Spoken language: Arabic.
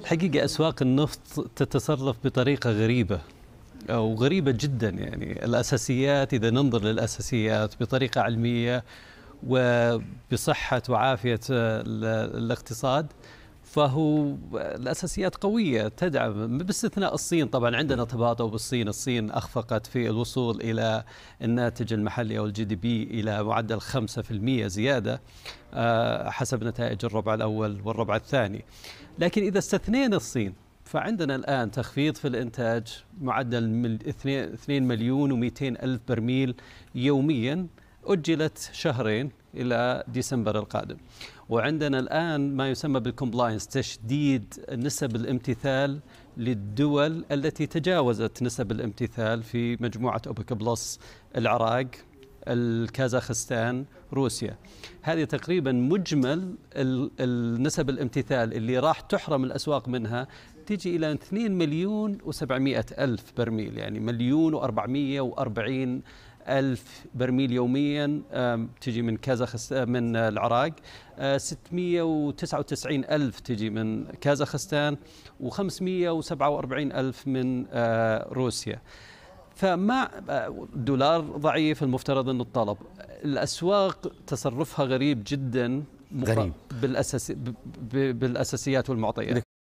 الحقيقة أسواق النفط تتصرف بطريقة غريبة أو غريبة جدا يعني الأساسيات إذا ننظر للأساسيات بطريقة علمية وبصحة وعافية الاقتصاد فهو الاساسيات قويه تدعم باستثناء الصين طبعا عندنا تباطؤ بالصين، الصين اخفقت في الوصول الى الناتج المحلي او الجي دي بي الى معدل 5% زياده آه، حسب نتائج الربع الاول والربع الثاني. لكن إذا استثنينا الصين فعندنا الآن تخفيض في الإنتاج معدل 2 مليون و200 ألف برميل يوميا أجلت شهرين إلى ديسمبر القادم وعندنا الآن ما يسمى بالكومبلاينس تشديد نسب الامتثال للدول التي تجاوزت نسب الامتثال في مجموعة أوبك بلس العراق الكازاخستان روسيا هذه تقريبا مجمل النسب الامتثال اللي راح تحرم الأسواق منها تيجي إلى 2 مليون و700 ألف برميل يعني مليون و440 ألف برميل يوميا تجي من كازاخستان من العراق 699 آه، ألف تجي من كازاخستان و547 ألف من آه، روسيا فما آه، دولار ضعيف المفترض أن الطلب الأسواق تصرفها غريب جدا غريب بالأساسي بالأساسيات والمعطيات